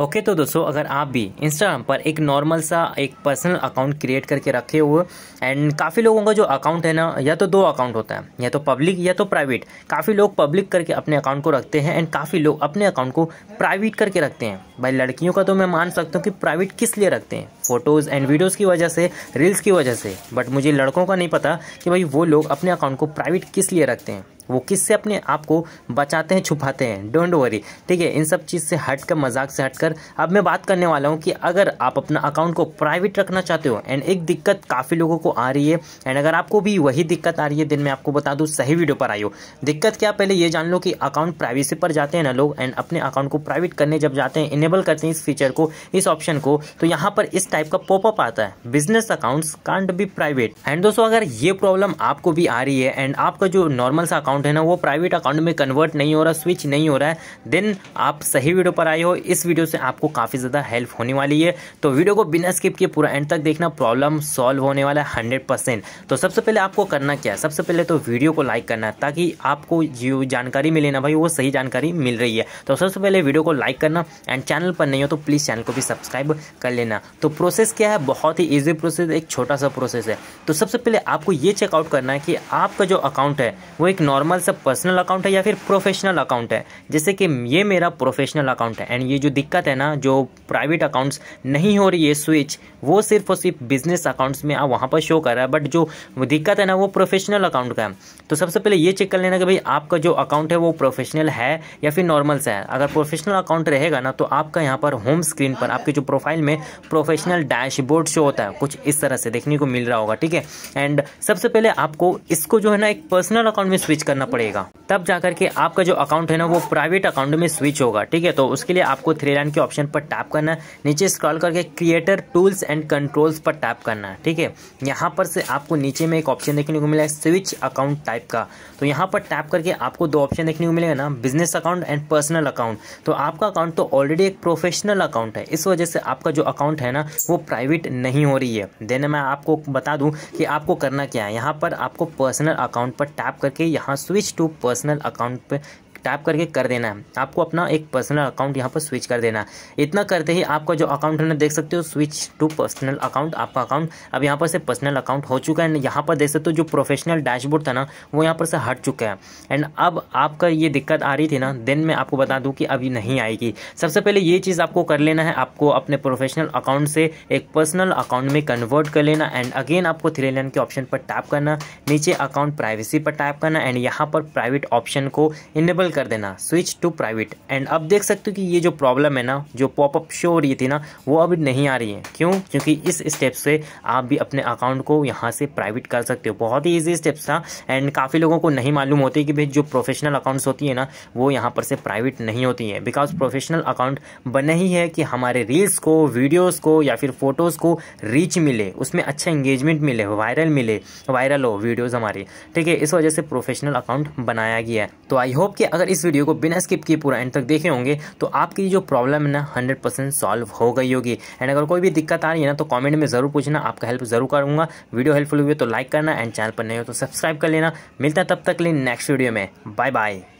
okay तो दोस्तों अगर आप भी इंस्टाग्राम पर एक नॉर्मल सा एक पर्सनल अकाउंट क्रिएट करके रखे हुए एंड काफ़ी लोगों का जो अकाउंट है ना या तो दो अकाउंट होता है या तो पब्लिक या तो प्राइवेट काफ़ी लोग पब्लिक करके अपने अकाउंट को रखते हैं एंड काफ़ी लोग अपने अकाउंट को प्राइवेट करके रखते हैं भाई लड़कियों का तो मैं मान सकता हूँ कि प्राइवेट किस लिए रखते हैं फ़ोटोज़ एंड वीडियोज़ की वजह से रील्स की वजह से बट मुझे लड़कों का नहीं पता कि भाई वो लोग अपने अकाउंट को प्राइवेट किस लिए रखते हैं वो किससे अपने आप को बचाते हैं छुपाते हैं डोंट वरी ठीक है इन सब चीज़ से हट कर मजाक से हट कर अब मैं बात करने वाला हूँ कि अगर आप अपना अकाउंट को प्राइवेट रखना चाहते हो एंड एक दिक्कत काफ़ी लोगों को आ रही है एंड अगर आपको भी वही दिक्कत आ रही है दिन मैं आपको बता दूँ सही वीडियो पर आई हो दिक्कत क्या पहले ये जान लो कि अकाउंट प्राइवेसी पर जाते हैं ना लोग एंड अपने अकाउंट को प्राइवेट करने जब जाते हैं इनेबल करते हैं इस फीचर को इस ऑप्शन को तो यहाँ पर इस टाइप का पॉपअप आता है business accounts can't be private and दोस्तों अगर ये प्रॉब्लम आपको भी आ रही है एंड आपका जो नॉर्मल सा अकाउंट है ना वो प्राइवेट अकाउंट में कन्वर्ट नहीं हो रहा स्विच नहीं हो रहा है देन आप सही वीडियो पर आए हो इस वीडियो से आपको काफ़ी ज़्यादा हेल्प होने वाली है तो वीडियो को बिना स्किप किए पूरा एंड तक देखना प्रॉब्लम सॉल्व होने वाला है हंड्रेड तो सबसे पहले आपको करना क्या है सबसे पहले तो वीडियो को लाइक करना है ताकि आपको जो जानकारी मिले ना भाई वो सही जानकारी मिल रही है तो सबसे पहले वीडियो को लाइक करना एंड चैनल पर नहीं हो तो प्लीज़ चैनल को भी सब्सक्राइब कर लेना तो प्रो प्रोसेस क्या है बहुत ही ईजी प्रोसेस एक छोटा सा प्रोसेस है तो सबसे पहले आपको ये चेकआउट करना है कि आपका जो अकाउंट है वो एक नॉर्मल सा पर्सनल अकाउंट है या फिर प्रोफेशनल अकाउंट है जैसे कि ये मेरा प्रोफेशनल अकाउंट है एंड ये जो दिक्कत है ना जो प्राइवेट अकाउंट्स नहीं हो रही है स्विच वो सिर्फ और सिर्फ बिजनेस अकाउंट्स में आप वहाँ पर शो कर रहा है बट जो दिक्कत है ना वो प्रोफेशनल अकाउंट का है तो सबसे पहले ये चेक कर लेना कि भाई आपका जो अकाउंट है वो प्रोफेशनल है या फिर नॉर्मल सा है अगर प्रोफेशनल अकाउंट रहेगा ना तो आपका यहाँ पर होम स्क्रीन पर आपके जो प्रोफाइल में प्रोफेशनल प्रोफेशनल डैशबोर्ड शो होता है कुछ इस तरह से देखने को मिल रहा होगा ठीक है एंड सबसे पहले आपको इसको जो है ना एक पर्सनल अकाउंट में स्विच करना पड़ेगा तब जाकर के आपका जो अकाउंट है ना वो प्राइवेट अकाउंट में स्विच होगा ठीक है तो उसके लिए आपको थ्री लाइन के ऑप्शन पर टैप करना है नीचे स्क्रॉल करके क्रिएटर टूल्स एंड कंट्रोल्स पर टैप करना है ठीक है यहाँ पर से आपको नीचे में एक ऑप्शन देखने को मिला है स्विच अकाउंट टाइप का तो यहाँ पर टैप करके आपको दो ऑप्शन देखने को मिलेगा ना business account and personal account तो आपका अकाउंट तो ऑलरेडी एक प्रोफेशनल अकाउंट है इस वजह से आपका जो अकाउंट है ना वो प्राइवेट नहीं हो रही है देन मैं आपको बता दूं कि आपको करना क्या है यहाँ पर आपको पर्सनल अकाउंट पर टैप करके यहाँ स्विच टू पर्सनल अकाउंट पर टैप करके कर देना है आपको अपना एक पर्सनल अकाउंट यहाँ पर स्विच कर देना है इतना करते ही आपका जो अकाउंट है ना देख सकते हो स्विच टू पर्सनल अकाउंट आपका अकाउंट अब यहाँ पर से पर्सनल अकाउंट हो चुका है यहाँ पर देख सकते हो जो प्रोफेशनल डैशबोर्ड था ना वो यहाँ पर से हट चुका है एंड अब आपका ये दिक्कत आ रही थी ना देन मैं आपको बता दूँ कि अभी नहीं आएगी सबसे पहले ये चीज़ आपको कर लेना है आपको अपने प्रोफेशनल अकाउंट से एक पर्सनल अकाउंट में कन्वर्ट कर लेना एंड अगेन आपको थ्री लाइन के ऑप्शन पर टैप करना नीचे अकाउंट प्राइवेसी पर टैप करना एंड यहाँ पर प्राइवेट ऑप्शन को इनेबल इनेबल कर देना स्विच टू प्राइवेट एंड अब देख सकते हो कि ये जो प्रॉब्लम है ना जो पॉपअप शो हो रही थी ना वो अभी नहीं आ रही है क्यों क्योंकि इस स्टेप से आप भी अपने अकाउंट को यहाँ से प्राइवेट कर सकते हो बहुत ही ईजी स्टेप्स था एंड काफ़ी लोगों को नहीं मालूम होती कि भाई जो प्रोफेशनल अकाउंट्स होती है ना वो यहाँ पर से प्राइवेट नहीं होती है बिकॉज प्रोफेशनल अकाउंट बने ही है कि हमारे रील्स को वीडियोज़ को या फिर फ़ोटोज़ को रीच मिले उसमें अच्छा इंगेजमेंट मिले वायरल मिले वायरल हो वीडियोज़ हमारी ठीक है इस वजह से प्रोफेशनल अकाउंट बनाया गया है तो आई होप कि अगर इस वीडियो को बिना स्किप किए पूरा एंड तक देखे होंगे तो आपकी जो प्रॉब्लम है ना हंड्रेड परसेंट सॉल्व हो गई होगी एंड अगर कोई भी दिक्कत आ रही है ना तो कॉमेंट में ज़रूर पूछना आपका हेल्प ज़रूर करूंगा वीडियो हेल्पफुल हुई तो लाइक करना एंड चैनल पर नहीं हो तो सब्सक्राइब तो कर लेना मिलता तब तक लिए नेक्स्ट वीडियो में बाय बाय